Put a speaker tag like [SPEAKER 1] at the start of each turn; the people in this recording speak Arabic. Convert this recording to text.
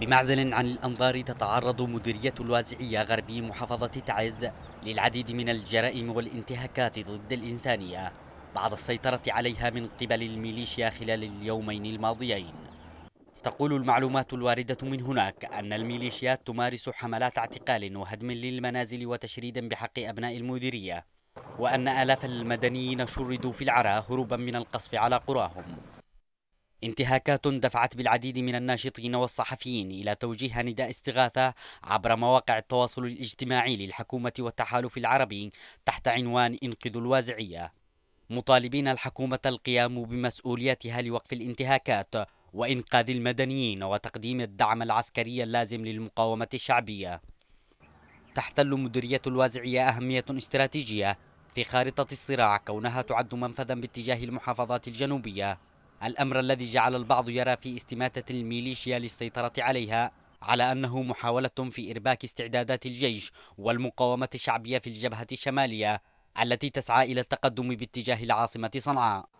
[SPEAKER 1] بمعزل عن الأنظار تتعرض مديرية الوازعية غربي محافظة تعز للعديد من الجرائم والانتهاكات ضد الإنسانية بعد السيطرة عليها من قبل الميليشيا خلال اليومين الماضيين تقول المعلومات الواردة من هناك أن الميليشيات تمارس حملات اعتقال وهدم للمنازل وتشريد بحق أبناء المديرية وأن آلاف المدنيين شردوا في العرى هروبا من القصف على قراهم انتهاكات دفعت بالعديد من الناشطين والصحفيين إلى توجيه نداء استغاثة عبر مواقع التواصل الاجتماعي للحكومة والتحالف العربي تحت عنوان انقذوا الوازعية مطالبين الحكومة القيام بمسؤوليتها لوقف الانتهاكات وإنقاذ المدنيين وتقديم الدعم العسكري اللازم للمقاومة الشعبية تحتل مديرية الوازعية أهمية استراتيجية في خارطة الصراع كونها تعد منفذا باتجاه المحافظات الجنوبية الأمر الذي جعل البعض يرى في استماتة الميليشيا للسيطرة عليها على أنه محاولة في إرباك استعدادات الجيش والمقاومة الشعبية في الجبهة الشمالية التي تسعى إلى التقدم باتجاه العاصمة صنعاء